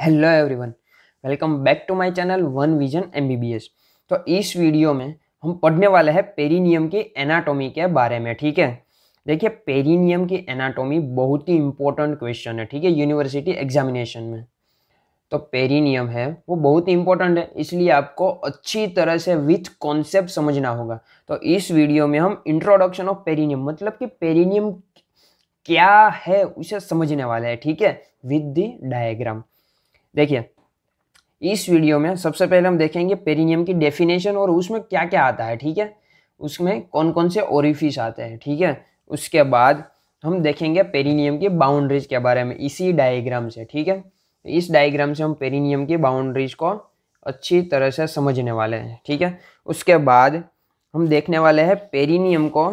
hello everyone welcome back to my channel one vision MBBS तो इस video में हम पढ़ने वाले हैं पेरीनियम की एनाटॉमी के बारे में ठीक है देखिए पेरीनियम की एनाटॉमी बहुत ही इंपॉर्टेंट क्वेश्चन है ठीक है यूनिवर्सिटी एग्जामिनेशन में तो पेरीनियम है वो बहुत ही इंपॉर्टेंट है इसलिए आपको अच्छी तरह से विथ कॉन्सेप्ट समझना होगा तो इस वीडियो में हम इंट्रोडक्शन ऑफ पेरिनियम मतलब कि पेरीनियम क्या है उसे समझने वाला है ठीक है विद दी डायग्राम देखिए इस वीडियो में सबसे पहले हम देखेंगे पेरिनियम की डेफिनेशन और उसमें क्या क्या आता है ठीक है उसमें कौन कौन से ओरिफिस आते हैं ठीक है उसके बाद हम देखेंगे पेरिनियम की बाउंड्रीज के बारे में इसी डायग्राम से ठीक है इस डायग्राम से हम पेरिनियम की बाउंड्रीज को अच्छी तरह से समझने वाले हैं ठीक है उसके बाद हम देखने वाले हैं पेरिनियम को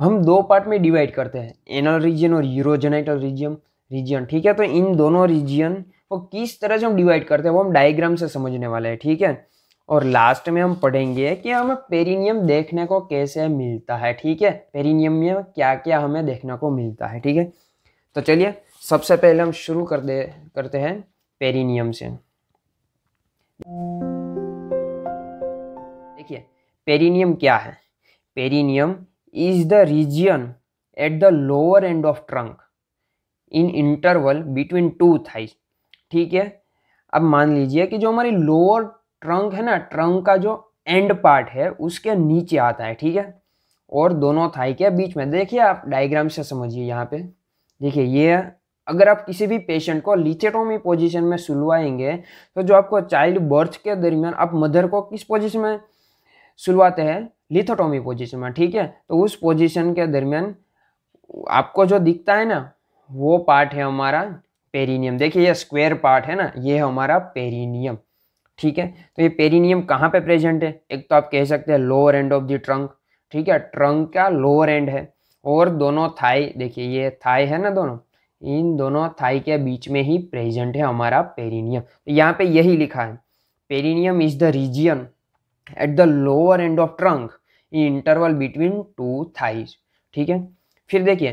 हम दो पार्ट में डिवाइड करते हैं एनल रीजन और यूरोजेनाइटल रीजन रीजियन ठीक है तो इन दोनों रीजियन को किस तरह से हम डिवाइड करते हैं वो हम डायग्राम से समझने वाले हैं ठीक है और लास्ट में हम पढ़ेंगे कि हमें पेरिनियम देखने को कैसे मिलता है ठीक है पेरिनियम में क्या क्या हमें देखने को मिलता है ठीक है तो चलिए सबसे पहले हम शुरू कर दे करते हैं पेरिनियम से देखिए पेरिनियम क्या है perineum is the region at the lower end of trunk in interval between two thighs ठीक है अब मान लीजिए कि जो हमारी लोअर ट्रंक है ना ट्रंक का जो एंड पार्ट है उसके नीचे आता है ठीक है और दोनों थाई के बीच में देखिए आप डायग्राम से समझिए यहाँ पे देखिए ये अगर आप किसी भी पेशेंट को लिचेटोमी पोजीशन में सुलवाएंगे तो जो आपको चाइल्ड बर्थ के दरमियान आप मदर को किस पोजीशन में सुलवाते हैं लिथोटोमी पोजीशन में ठीक है तो उस पोजीशन के दरमियान आपको जो दिखता है ना वो पार्ट है हमारा पेरीनियम देखिए ये स्क्वेयर पार्ट है ना ये हमारा पेरीनियम ठीक है तो ये पेरीनियम कहाँ पे प्रेजेंट है एक तो आप कह सकते हैं lower end of the trunk ठीक है ट्रंक का लोअर एंड है और दोनों थाई देखिए ये थाई है ना दोनों इन दोनों थाई के बीच में ही प्रेजेंट है हमारा पेरीनियम तो यहाँ पे यही लिखा है perineum is the region at the lower end of trunk in interval between two thighs ठीक है फिर देखिए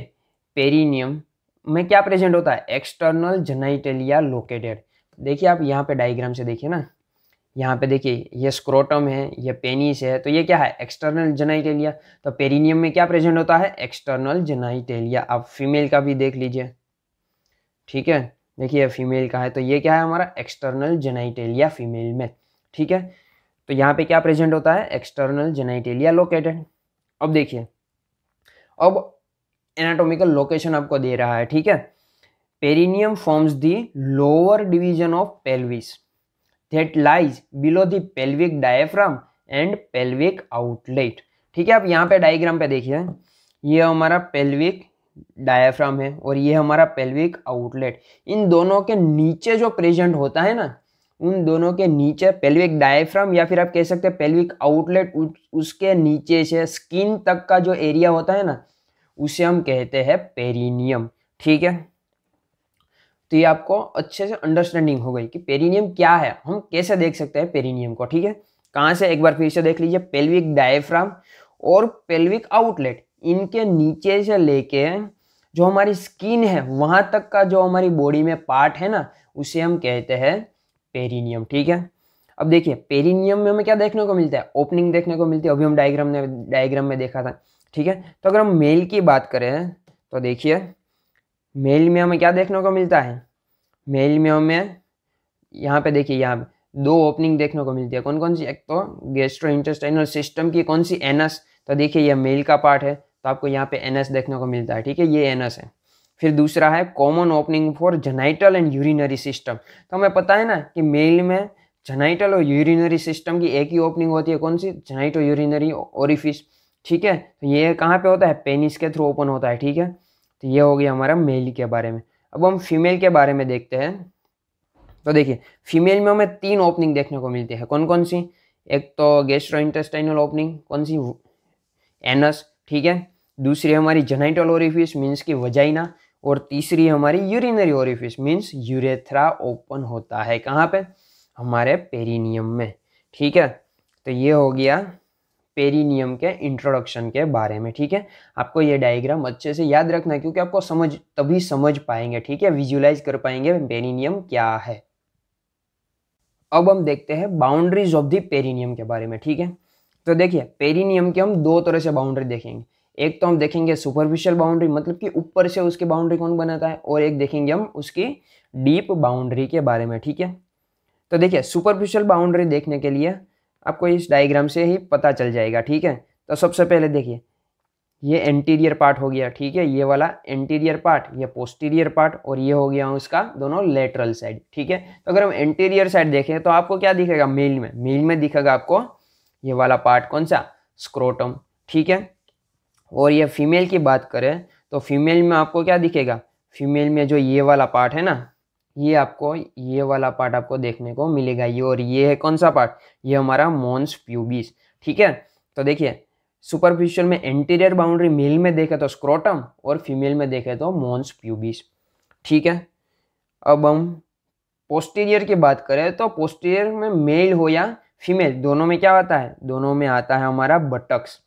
पेरीनियम में क्या प्रेजेंट होता है एक्सटर्नल जनाइटेलिया लोकेटेड देखिए आप यहाँ पे डायग्राम से देखिए ना यहाँ पे देखिए ये स्क्रोटम है ये पेनिस है तो ये क्या है एक्सटर्नल जनाइटेलिया तो पेरिनियम में क्या प्रेजेंट होता है एक्सटर्नल जनाइटेलिया आप फीमेल का भी देख लीजिए ठीक है देखिए फीमेल का है तो ये क्या है हमारा एक्सटर्नल जनाइटेलिया फीमेल में ठीक है तो यहाँ पे क्या प्रेजेंट होता है एक्सटर्नल जेनाइटेलिया लोकेटेड अब देखिए अब एनाटोमिकल लोकेशन आपको दे रहा है ठीक है perineum forms the lower division of pelvis that lies below the pelvic diaphragm and pelvic outlet ठीक है आप यहाँ पे डायग्राम पे देखिए ये हमारा पेल्विक डायफ्राम है और ये हमारा पेल्विक आउटलेट इन दोनों के नीचे जो प्रेजेंट होता है ना उन दोनों के नीचे पेल्विक डायफ्राम या फिर आप कह सकते हैं पेल्विक आउटलेट उसके नीचे से स्किन तक का जो एरिया होता है ना उसे हम कहते हैं पेरिनियम ठीक है तो ये आपको अच्छे से अंडरस्टैंडिंग हो गई कि पेरिनियम क्या है हम कैसे देख सकते हैं पेरिनियम को ठीक है कहाँ से एक बार फिर से देख लीजिए पेल्विक डायफ्राम और पेल्विक आउटलेट इनके नीचे से लेके जो हमारी स्किन है वहाँ तक का जो हमारी बॉडी में पार्ट है ना उसे हम कहते हैं पेरिनियम ठीक है अब देखिए पेरिनियम में हमें क्या देखने को मिलता है ओपनिंग देखने को मिलती है अभी हम डायग्राम ने डायग्राम में देखा था ठीक है तो अगर हम मेल की बात करें तो देखिए मेल में हमें क्या देखने को मिलता है मेल में हमें यहाँ पे देखिए यहाँ पे दो ओपनिंग देखने को मिलती है कौन कौन सी एक तो गेस्ट्रो इंटेस्टाइनल सिस्टम की कौन सी एनस तो देखिए यह मेल का पार्ट है तो आपको यहाँ पे एनस देखने को मिलता है ठीक है ये एनस है फिर दूसरा है common opening for genital and urinary system तो हमें पता है ना कि मेल में जनाइटल और यूरिनरी सिस्टम की एक ही ओपनिंग होती है कौन सी जनाइटो यूरिनरी ओरिफिस ठीक है तो ये कहाँ पे होता है पेनिस के थ्रू ओपन होता है ठीक है तो ये हो गया हमारा मेल के बारे में अब हम फीमेल के बारे में देखते हैं तो देखिए फीमेल में हमें तीन ओपनिंग देखने को मिलती है कौन कौन सी एक तो गेस्ट्रो इंटेस्टाइनल ओपनिंग कौन सी एनस ठीक है दूसरी हमारी जेनाइटल ओरिफिस मीन्स की वजाइना और तीसरी हमारी urinary orifice means urethra open होता है कहाँ पे हमारे पेरिनियम में ठीक है तो ये हो गया पेरीनियम के इंट्रोडक्शन के बारे में ठीक है आपको ये डायग्राम अच्छे से याद रखना है क्योंकि आपको समझ तभी समझ पाएंगे ठीक है विजुअलाइज कर पाएंगे पेरीनियम क्या है अब हम देखते हैं बाउंड्रीज ऑफ द पेरीनियम के बारे में ठीक है तो देखिए पेरीनियम के हम दो तरह से बाउंड्री देखेंगे एक तो हम देखेंगे सुपरफिशियल बाउंड्री मतलब कि ऊपर से उसकी बाउंड्री कौन बनाता है और एक देखेंगे हम उसकी डीप बाउंड्री के बारे में ठीक है तो देखिए सुपरफिशियल बाउंड्री देखने के लिए आपको इस डायग्राम से ही पता चल जाएगा ठीक है तो सबसे पहले देखिए ये एंटीरियर पार्ट हो गया ठीक है ये वाला एंटीरियर पार्ट ये पोस्टीरियर पार्ट और ये हो गया उसका दोनों लेटरल साइड ठीक है तो अगर हम एंटीरियर साइड देखें तो आपको क्या दिखेगा मेल में मेल में दिखेगा आपको ये वाला पार्ट कौन सा स्क्रोटम ठीक है और ये फीमेल की बात करें तो फीमेल में आपको क्या दिखेगा फीमेल में जो ये वाला पार्ट है ना ये आपको ये वाला पार्ट आपको देखने को मिलेगा ये और ये है कौन सा पार्ट ये हमारा मोन्स प्यूबिस ठीक है तो देखिए सुपरफिशियल में एंटीरियर बाउंड्री मेल में देखे तो स्क्रोटम और फीमेल में देखे तो मोन्स प्यूबिस ठीक है अब हम पोस्टीरियर की बात करें तो पोस्टीरियर में मेल हो या फीमेल दोनों में क्या आता है दोनों में आता है हमारा बटक्स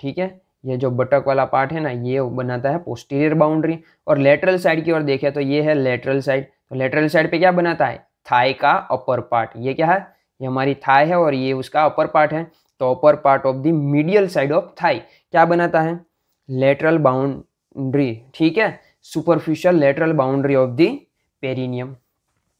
ठीक है ये जो बटक वाला पार्ट है ना ये बनाता है पोस्टीरियर बाउंड्री और लेटरल साइड की ओर देखें तो ये है लेटरल साइड तो लेटरल साइड पे क्या बनाता है थाई का अपर पार्ट ये क्या है ये हमारी थाई है और ये उसका अपर पार्ट है तो upper part of the medial side of thigh क्या बनाता है लेटरल बाउंड्री ठीक है superficial lateral boundary of the perineum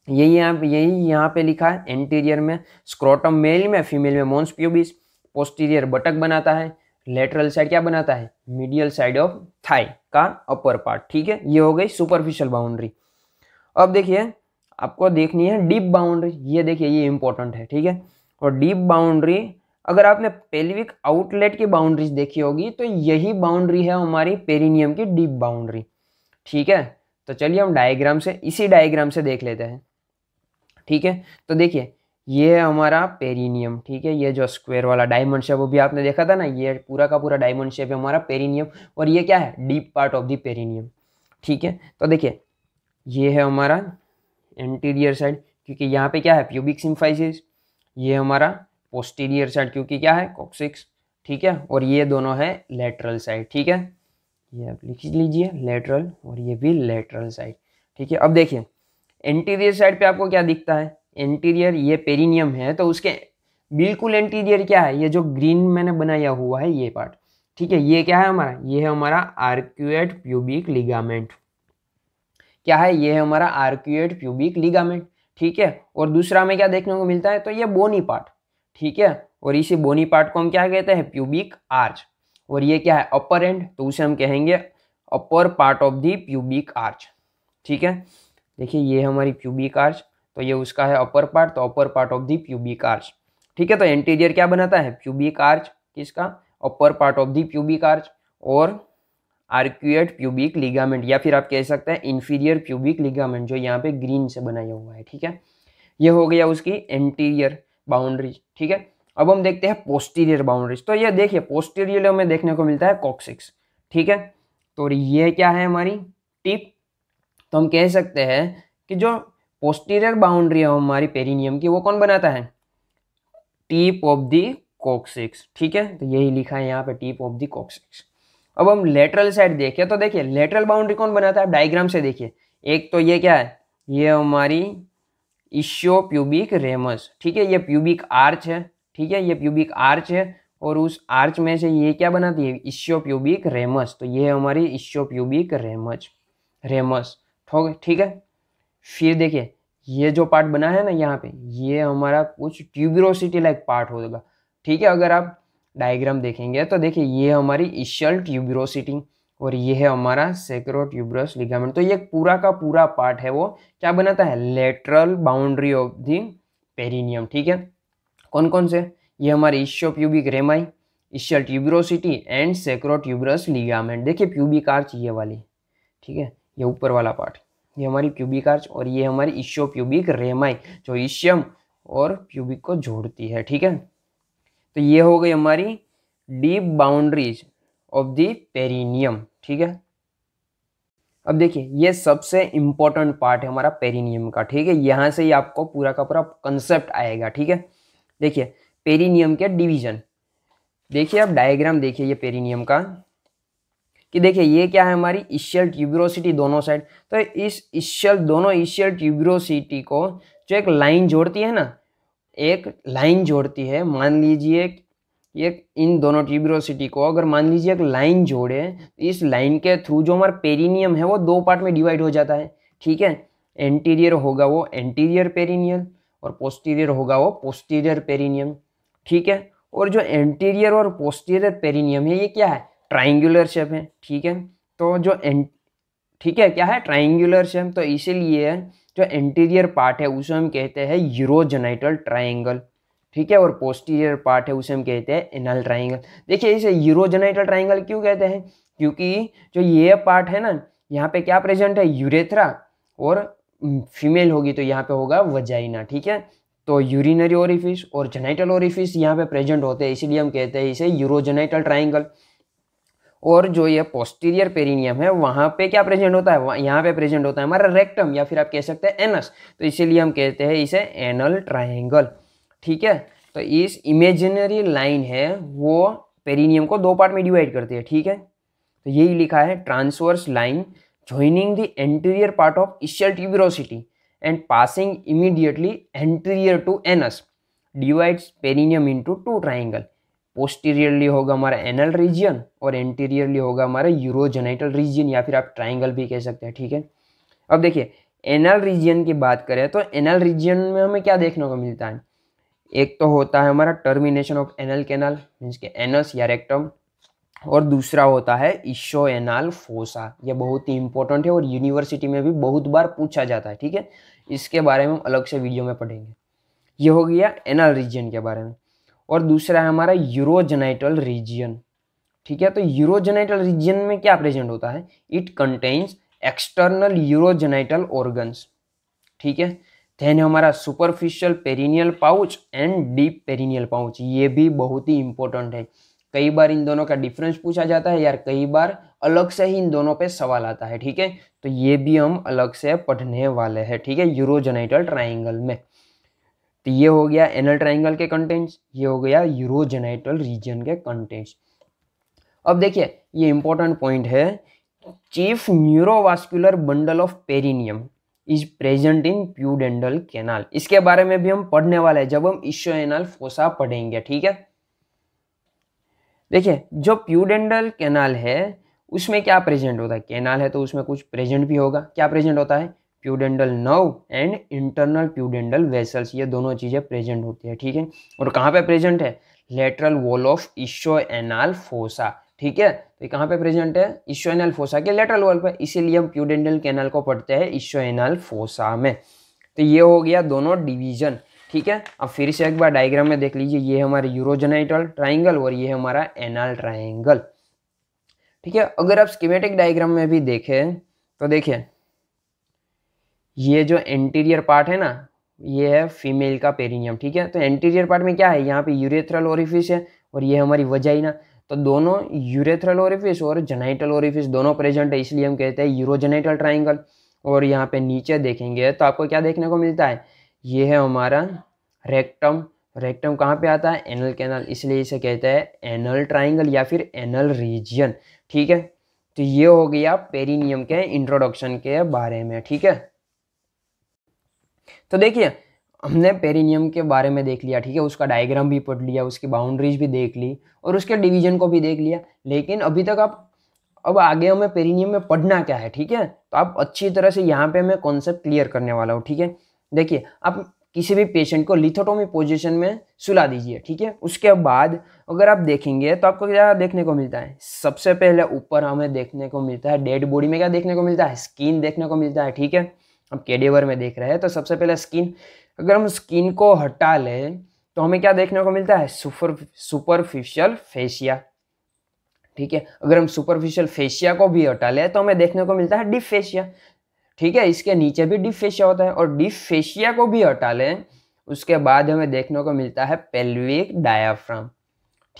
यही यहाँ यही यहाँ पे लिखा है एंटीरियर में स्क्रोटम मेल में फीमेल में मोन्स प्यूबिस पोस्टीरियर बटक बनाता है लेटरल साइड क्या बनाता है मीडियल साइड ऑफ थाई का अपर पार्ट ठीक है ये हो गई सुपरफिशियल बाउंड्री अब देखिए आपको देखनी है डीप बाउंड्री ये देखिए ये इंपॉर्टेंट है ठीक है और डीप बाउंड्री अगर आपने पेल्विक आउटलेट की बाउंड्रीज देखी होगी तो यही बाउंड्री है हमारी पेरिनियम की डीप बाउंड्री ठीक है तो चलिए हम डायग्राम से इसी डायग्राम से देख लेते हैं ठीक है तो देखिए ये है हमारा पेरिनियम ठीक है ये जो स्क्वायर वाला डायमंड शेप वो भी आपने देखा था ना ये पूरा का पूरा डायमंड शेप है हमारा पेरिनियम और ये क्या है deep part of the perineum ठीक है तो देखिए ये है हमारा एंटीरियर साइड क्योंकि यहाँ पे क्या है प्यूबिक सिम्फाइसिस ये हमारा पोस्टीरियर साइड क्योंकि क्या है कॉक्सिक्स ठीक है और ये दोनों है लेटरल साइड ठीक है ये आप लिख लीजिए लेटरल और ये भी लेटरल साइड ठीक है अब देखिए एंटीरियर साइड पे आपको क्या दिखता है एंटीरियर ये पेरिनियम है तो उसके बिल्कुल एंटीरियर क्या है ये जो ग्रीन मैंने बनाया हुआ है ये पार्ट ठीक है ये क्या है हमारा ये है हमारा आर्क्यूएट प्यूबिक लिगामेंट क्या है ये है हमारा आर्क्यूएट प्यूबिक लिगामेंट ठीक है और दूसरा हमें क्या देखने को मिलता है तो ये बोनी पार्ट ठीक है और इसी बोनी पार्ट को हम क्या कहते हैं प्यूबिक आर्च और ये क्या है अपर एंड तो उसे हम कहेंगे upper part of the pubic arch ठीक है देखिए ये हमारी प्यूबिक आर्च तो ये उसका है अपर पार्ट तो upper part of the pubic arch ठीक है तो इंटीरियर क्या बनाता है प्यूबिक आर्च किसका upper part of the pubic arch और आर्क्यूएट प्यूबिक लिगामेंट या फिर आप कह सकते हैं इन्फीरियर प्यूबिक लिगामेंट जो यहाँ पे ग्रीन से बनाया हुआ है ठीक है ये हो गया उसकी इंटीरियर बाउंड्रीज ठीक है अब हम देखते हैं पोस्टीरियर बाउंड्रीज तो ये देखिए पोस्टीरियर में देखने को मिलता है कॉक्सिक्स ठीक है तो ये क्या है हमारी टिप तो हम कह सकते हैं कि जो पोस्टीरियर बाउंड्री है हमारी पेरिनियम की वो कौन बनाता है टीप ऑफ दी कोक्सिक्स ठीक है तो यही लिखा है यहाँ पे टीप ऑफ दी कोक्सिक्स अब हम लेटरल साइड देखिए तो देखिए लेटरल बाउंड्री कौन बनाता है डायग्राम से देखिए एक तो ये क्या है ये हमारी इश्यो प्यूबिक रेमस ठीक है ये प्यूबिक आर्च है ठीक है ये प्यूबिक आर्च है और उस आर्च में से ये क्या बनाती है इश्यो प्यूबिक रेमस तो ये हमारी इश्यो प्यूबिक रेमस रेमस ठीक है फिर देखिए ये जो पार्ट बना है ना यहाँ पे ये हमारा कुछ ट्यूबरोसिटी लाइक पार्ट होगा ठीक है अगर आप डायग्राम देखेंगे तो देखिए ये हमारी इशल ट्यूबरोसिटी और ये है हमारा सेक्रो ट्यूबरस लिगामेंट तो ये पूरा का पूरा पार्ट है वो क्या बनाता है lateral boundary of the perineum ठीक है कौन कौन से ये हमारे ischiopubic rami ischial tuberosity and sacrotuberous ligament देखिए प्यूबिक आर्च ये वाली ठीक है ये ऊपर वाला पार्ट ये हमारी प्यूबिक आर्च और ये हमारी ईश्यो प्यूबिक रेमाई जो ईश्यम और प्यूबिक को जोड़ती है ठीक है तो ये हो गई हमारी deep boundaries of the perineum ठीक है अब देखिए ये सबसे इम्पोर्टेंट पार्ट है हमारा पेरिनियम का ठीक है यहाँ से ही आपको पूरा का पूरा कंसेप्ट आएगा ठीक है देखिए पेरिनियम के डिवीजन देखिए आप डायग्राम देखिए ये पेरिनियम का कि देखिए ये क्या है हमारी इशियल ट्यूब्रोसिटी दोनों साइड तो इस इशियल दोनों इशियल ट्यूब्रोसिटी को जो एक लाइन जोड़ती है ना एक लाइन जोड़ती है मान लीजिए ये इन दोनों ट्यूब्रोसिटी को अगर मान लीजिए एक लाइन जोड़े तो इस लाइन के थ्रू जो हमारा पेरिनियम है वो दो पार्ट में डिवाइड हो जाता है ठीक है एंटीरियर होगा वो एंटीरियर पेरीनियम और पोस्टीरियर होगा वो पोस्टीरियर पेरीनियम ठीक है और जो एंटीरियर और पोस्टीरियर पेरीनियम है ये क्या है ट्राइंगुलर शेप है ठीक है तो जो ठीक है क्या है ट्राइंगुलर शेप तो इसीलिए जो एंटीरियर पार्ट है उसे हम कहते हैं यूरोजेनाइटल ट्राइंगल ठीक है और पोस्टीरियर पार्ट है उसे हम कहते हैं एनल ट्राइंगल देखिए इसे यूरोजेनाइटल ट्राइंगल क्यों कहते हैं क्योंकि जो ये पार्ट है ना यहाँ पे क्या प्रेजेंट है यूरेथ्रा और फीमेल होगी तो यहाँ पे होगा वजाइना ठीक है तो यूरिनरी ओरिफिस और जेनाइटल ओरिफिस यहाँ पे प्रेजेंट होते हैं इसीलिए हम कहते हैं इसे यूरोजेनाइटल ट्राइंगल और जो ये पोस्टीरियर पेरिनियम है वहाँ पे क्या प्रेजेंट होता है यहाँ पे प्रेजेंट होता है हमारा रेक्टम या फिर आप कह सकते हैं एनस तो इसीलिए हम कहते हैं इसे एनल ट्राइंगल ठीक है तो इस इमेजिनरी लाइन है वो पेरिनियम को दो पार्ट में डिवाइड करती है ठीक है तो यही लिखा है transverse line joining the anterior part of ischial tuberosity and passing immediately anterior to anus divides perineum into two triangle posteriorly होगा हमारा एनल रीजियन और एंटीरियरली होगा हमारा यूरोजेनाइटल रीजियन या फिर आप ट्राइंगल भी कह सकते हैं ठीक है अब देखिए एनल रीजियन की बात करें तो एनल रीजियन में हमें क्या देखने को मिलता है एक तो होता है हमारा termination of anal canal means के एनस या रेक्टम और दूसरा होता है इशो एनाल फोसा ये बहुत ही इंपॉर्टेंट है और यूनिवर्सिटी में भी बहुत बार पूछा जाता है ठीक है इसके बारे में हम अलग से वीडियो में पढ़ेंगे ये हो गया एनल रीजन के बारे में और दूसरा है हमारा यूरोजेनाइटल रीजियन ठीक है तो यूरोजेनाइटल रीजियन में क्या प्रेजेंट होता है it contains external urogenital organs ठीक है देन हमारा superficial perineal pouch and deep perineal pouch ये भी बहुत ही इंपॉर्टेंट है कई बार इन दोनों का डिफरेंस पूछा जाता है यार कई बार अलग से ही इन दोनों पे सवाल आता है ठीक है तो ये भी हम अलग से पढ़ने वाले हैं ठीक है यूरोजेनाइटल ट्राइंगल में तो ये हो गया एनल ट्राइंगल के कंटेंट्स ये हो गया यूरोजेनाइटल रीजन के कंटेंट्स अब देखिए ये इंपॉर्टेंट पॉइंट है chief neurovascular bundle of perineum is present in pudendal canal इसके बारे में भी हम पढ़ने वाले हैं जब हम इश्यो एनल फोसा पढ़ेंगे ठीक है देखिए जो प्यूडेंडल कैनाल है उसमें क्या प्रेजेंट होता है कैनाल है तो उसमें कुछ प्रेजेंट भी होगा क्या प्रेजेंट होता है प्यूडेंडल नव एंड इंटरनल प्यूडेंडल वेसल्स ये दोनों चीज़ें प्रेजेंट होती है ठीक है और कहाँ पे प्रेजेंट है lateral wall of ischioanal fossa ठीक है तो कहाँ पे प्रेजेंट है इशो एनाल फोसा के लेटरल वॉल पर इसीलिए हम प्यूडेंडल कैनाल को पढ़ते हैं इशो एनाल फोसा में तो ये हो गया दोनों डिवीजन ठीक है अब फिर से एक बार डायग्राम में देख लीजिए ये हमारे यूरोजेनाइटल ट्राइंगल और ये हमारा एनाल ट्राइंगल ठीक है अगर आप स्कीमेटिक डायग्राम में भी देखें तो देखें ये जो एंटीरियर पार्ट है ना ये है फीमेल का पेरिनियम ठीक है तो एंटीरियर पार्ट में क्या है यहाँ पे यूरेथ्रल ओरिफिस है और ये हमारी वजाइना तो दोनों यूरेथ्रल ओरिफिस और जेनाइटल ओरिफिस दोनों प्रेजेंट है इसलिए हम कहते हैं यूरोजेनाइटल ट्राइंगल और यहाँ पे नीचे देखेंगे तो आपको क्या देखने को मिलता है ये है हमारा रेक्टम रेक्टम कहाँ पे आता है एनल कैनल इसलिए इसे कहते हैं एनल ट्राइंगल या फिर एनल रीजियन ठीक है तो ये हो गया पेरिनियम के इंट्रोडक्शन के बारे में ठीक है तो देखिए हमने पेरिनियम के बारे में देख लिया ठीक है उसका डायग्राम भी पढ़ लिया उसकी बाउंड्रीज भी देख ली और उसके डिवीजन को भी देख लिया लेकिन अभी तक आप अब आगे हमें पेरिनियम में पढ़ना क्या है ठीक है तो आप अच्छी तरह से यहाँ पे मैं कॉन्सेप्ट क्लियर करने वाला हूँ ठीक है देखिए आप किसी भी पेशेंट को लिथोटोमी पोजिशन में सुला दीजिए ठीक है उसके बाद अगर आप देखेंगे तो आपको क्या देखने को मिलता है सबसे पहले ऊपर हमें देखने को मिलता है डेड बॉडी में क्या देखने को मिलता है स्किन देखने को मिलता है ठीक है हम केडेवर में देख रहे हैं तो सबसे पहले स्किन अगर हम स्किन को हटा लें तो हमें क्या देखने को मिलता है सुपर सुपरफिशियल फेशिया ठीक है अगर हम सुपरफिशियल फेशिया को भी हटा लें तो हमें देखने को मिलता है डिफेशिया ठीक है इसके नीचे भी डिफेशिया होता है और डिफेशिया को भी हटा लें उसके बाद हमें देखने को मिलता है पेल्विक डायाफ्राम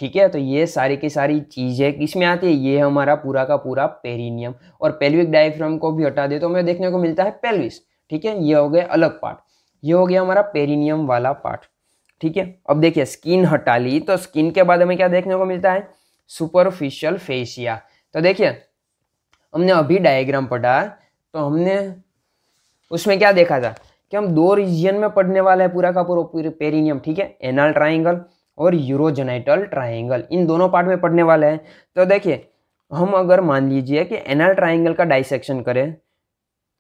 ठीक है तो ये सारी की सारी चीज़ें किस में आती है ये हमारा पूरा का पूरा पेरिनियम और पेल्विक डायफ्राम को भी हटा दे तो हमें देखने को मिलता है पेल्विस ठीक है ये हो गया अलग पार्ट ये हो गया हमारा पेरिनियम वाला पार्ट ठीक है अब देखिए स्किन हटा ली तो स्किन के बाद हमें क्या देखने को मिलता है सुपरफिशियल फेशिया तो देखिए हमने अभी डायग्राम पढ़ा तो हमने उसमें क्या देखा था कि हम दो रीजन में पढ़ने वाला है पूरा का पूरा पेरिनियम ठीक है एनाल ट्राइंगल और यूरोजेनाइटल ट्राइंगल इन दोनों पार्ट में पढ़ने वाले हैं तो देखिए हम अगर मान लीजिए कि एनल ट्राइंगल का डाइसेक्शन करें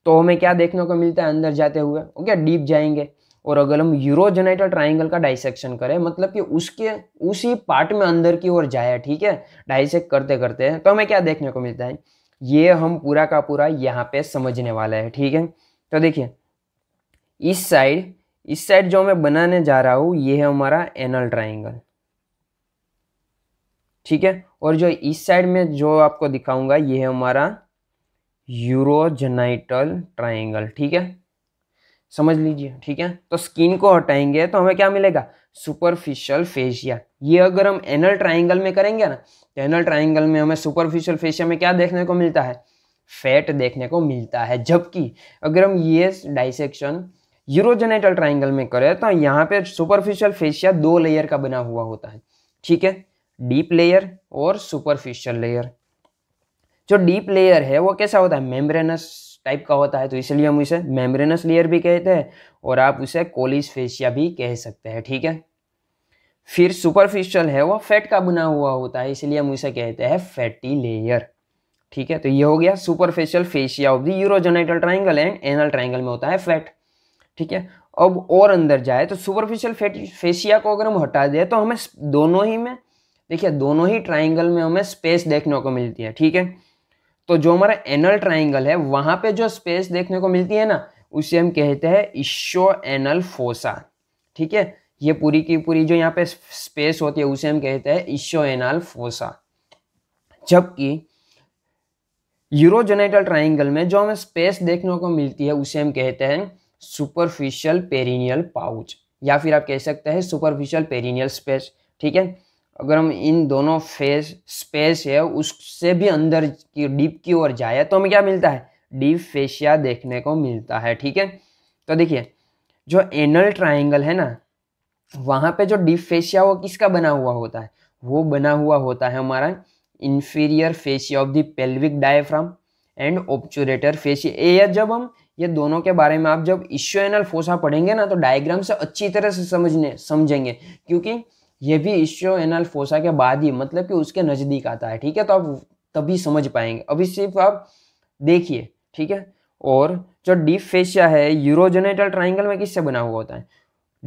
तो हमें क्या देखने को मिलता है अंदर जाते हुए ओके डीप जाएंगे और अगर हम यूरोजेनाइटल ट्राइंगल का डाइसेक्शन करें मतलब कि उसके उसी पार्ट में अंदर की ओर जाए ठीक है डाइसेक्ट करते करते तो हमें क्या देखने को मिलता है ये हम पूरा का पूरा यहाँ पे समझने वाला है ठीक है तो देखिए इस साइड इस साइड जो मैं बनाने जा रहा हूँ ये है हमारा एनल ट्राइंगल ठीक है और जो इस साइड में जो आपको दिखाऊंगा ये है हमारा यूरोजनाइटल ट्राइंगल ठीक है समझ लीजिए ठीक है तो स्किन को हटाएंगे तो हमें क्या मिलेगा सुपरफिशियल फेशिया ये अगर हम एनल ट्राइंगल में करेंगे ना तो एनल ट्राइंगल में हमें सुपरफिशियल फेशिया में क्या देखने को मिलता है फैट देखने को मिलता है जबकि अगर हम ये डाइसेक्शन यूरोजेनेटल ट्राइंगल में करें तो यहाँ पे सुपरफिशियल फेशिया दो लेयर का बना हुआ होता है ठीक है डीप लेयर और सुपरफिशियल लेयर जो डीप लेयर है वो कैसा होता है मेम्ब्रेनस टाइप का होता है तो इसलिए हम इसे मेम्ब्रेनस लेयर भी कहते हैं और आप उसे कोलिस फेशिया भी कह सकते हैं ठीक है फिर सुपरफिशियल है वो फैट का बना हुआ होता है इसलिए हम उसे कहते हैं फैटी लेयर ठीक है तो ये हो गया superficial fascia of the urogenital triangle and anal triangle में होता है फैट ठीक है अब और अंदर जाए तो सुपरफिशियल फैटी फेशिया को अगर हम हटा दें तो हमें दोनों ही में देखिए दोनों ही ट्राइंगल में हमें स्पेस देखने को मिलती है ठीक है तो जो हमारा एनल ट्राइंगल है वहाँ पे जो स्पेस देखने को मिलती है ना उसे हम कहते हैं इशो एनल फोसा ठीक है ये पूरी की पूरी जो यहाँ पे स्पेस होती है उसे हम कहते हैं इशो एनल फोसा जबकि यूरोजेनेटल ट्राइंगल में जो हमें स्पेस देखने को मिलती है उसे हम कहते हैं सुपरफिशियल पेरिनियल पाउच या फिर आप कह सकते हैं सुपरफिशियल पेरिनियल स्पेस ठीक है अगर हम इन दोनों फेस स्पेस है उससे भी अंदर की डीप की ओर जाए तो हमें क्या मिलता है डीप फेशिया देखने को मिलता है ठीक है तो देखिए जो एनल ट्राइंगल है ना वहाँ पे जो डीप फेशिया वो किसका बना हुआ होता है वो बना हुआ होता है हमारा inferior fascia of the pelvic diaphragm and obturator fascia ये जब हम ये दोनों के बारे में आप जब इश्योनल फोसा पढ़ेंगे ना तो डायग्राम से अच्छी तरह से समझने समझेंगे क्योंकि ये भी एनल फोसा के बाद ही मतलब कि उसके नज़दीक आता है ठीक है तो आप तभी समझ पाएंगे अभी सिर्फ आप देखिए ठीक है और जो डीप फेशिया है यूरोजेनेटल ट्राइंगल में किससे बना हुआ होता है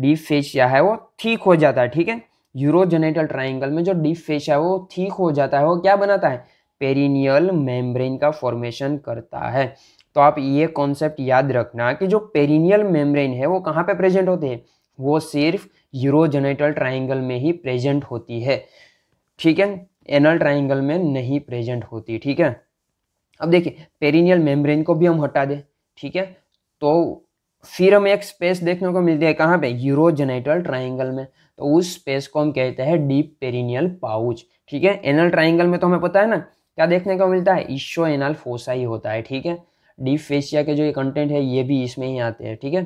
डीप फेशिया है वो ठीक हो जाता है ठीक है यूरोजेनेटल ट्राइंगल में जो डीप फेशिया है वो ठीक हो जाता है वो क्या बनाता है पेरिनियल मेम्ब्रेन का फॉर्मेशन करता है तो आप ये कॉन्सेप्ट याद रखना कि जो पेरिनियल मेम्ब्रेन है वो कहाँ पे प्रेजेंट होते हैं वो सिर्फ यूरोजेनेटल ट्राइंगल में ही प्रेजेंट होती है ठीक है एनल ट्राइंगल में नहीं प्रेजेंट होती ठीक है अब देखिए पेरिनियल मेम्ब्रेन को भी हम हटा दें ठीक है तो फिर हमें एक स्पेस देखने को मिलती है कहाँ पे यूरोजेनेटल ट्राइंगल में तो उस स्पेस को हम कहते हैं डीप पेरिनियल पाउच ठीक है एनल ट्राइंगल में तो हमें पता है ना क्या देखने को मिलता है ईशो एनल फोसाई होता है ठीक है डीप फेशिया के जो ये कंटेंट है ये भी इसमें ही आते हैं ठीक है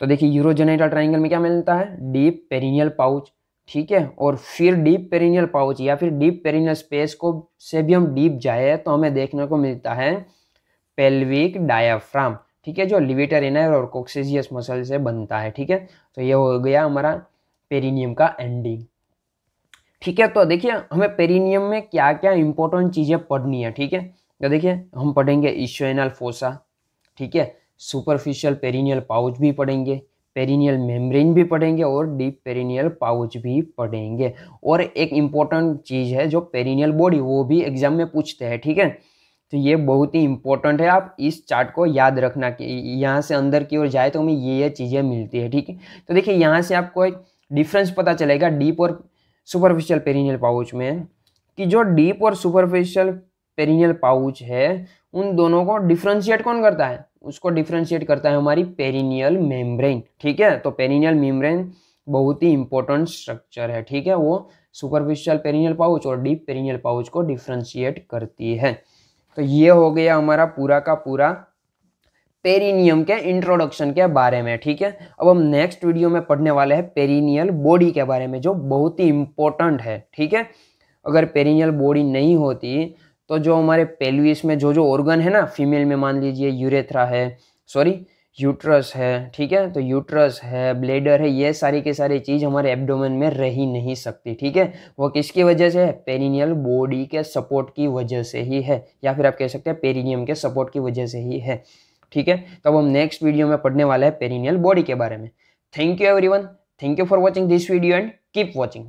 तो देखिए यूरोजेनेटा ट्राइंगल में क्या मिलता है डीप पेरिनियल पाउच ठीक है और फिर डीप पेरिनियल पाउच या फिर डीप पेरिनियल स्पेस को से भी हम डीप जाए तो हमें देखने को मिलता है पेल्विक डायाफ्राम ठीक है जो लिविटर इनर और कोक्सिजियस मसल से बनता है ठीक है तो ये हो गया हमारा पेरिनियम का एंडिंग ठीक है तो देखिए हमें पेरिनियम में क्या क्या इंपॉर्टेंट चीज़ें पढ़नी है ठीक है तो देखिए हम पढ़ेंगे इश्वेनल फोसा ठीक है सुपरफिशियल पेरिनियल पाउच भी पढ़ेंगे पेरिनियल मेम्ब्रेन भी पढ़ेंगे और डीप पेरिनियल पाउच भी पढ़ेंगे और एक इम्पॉर्टेंट चीज़ है जो पेरिनियल बॉडी वो भी एग्जाम में पूछते हैं ठीक है तो ये बहुत ही इम्पोर्टेंट है आप इस चार्ट को याद रखना कि यहाँ से अंदर की ओर जाए तो हमें ये ये चीज़ें मिलती है ठीक है तो देखिए यहाँ से आपको एक डिफरेंस पता चलेगा डीप और सुपरफिशियल पेरिनियल पाउच में कि जो डीप और सुपरफिशियल पेरिनियल पाउच है उन दोनों को डिफ्रेंशिएट कौन करता है उसको डिफ्रेंशिएट करता है हमारी पेरिनियल मेम्ब्रेन ठीक है तो पेरिनियल मेम्ब्रेन बहुत ही इंपॉर्टेंट स्ट्रक्चर है ठीक है वो सुपरफिशियल पेरिनियल पाउच और डीप पेरिनियल पाउच को डिफ्रेंशिएट करती है तो ये हो गया हमारा पूरा का पूरा पेरिनियम के इंट्रोडक्शन के बारे में ठीक है अब हम नेक्स्ट वीडियो में पढ़ने वाले हैं पेरिनियल बॉडी के बारे में जो बहुत ही इंपॉर्टेंट है ठीक है अगर पेरिनियल बॉडी नहीं होती तो जो हमारे पेल्विस में जो जो ऑर्गन है ना फीमेल में मान लीजिए यूरेथ्रा है सॉरी यूट्रस है ठीक है तो यूट्रस है ब्लेडर है ये सारी के सारी चीज़ हमारे एब्डोमेन में रह ही नहीं सकती ठीक है वो किसकी वजह से है पेरिनियल बॉडी के सपोर्ट की वजह से ही है या फिर आप कह सकते हैं पेरिनियम के सपोर्ट की वजह से ही है ठीक है तो अब हम नेक्स्ट वीडियो में पढ़ने वाला है पेरिनियल बॉडी के बारे में thank you every thank you for watching this video and keep watching